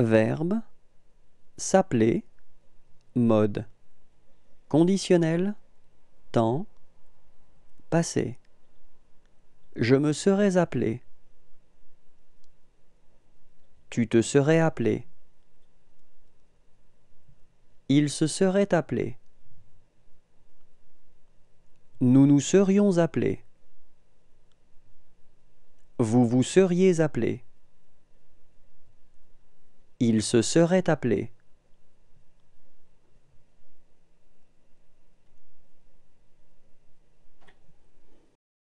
Verbe s'appeler mode conditionnel temps passé Je me serais appelé Tu te serais appelé Il se serait appelé Nous nous serions appelés Vous vous seriez appelés il se serait appelé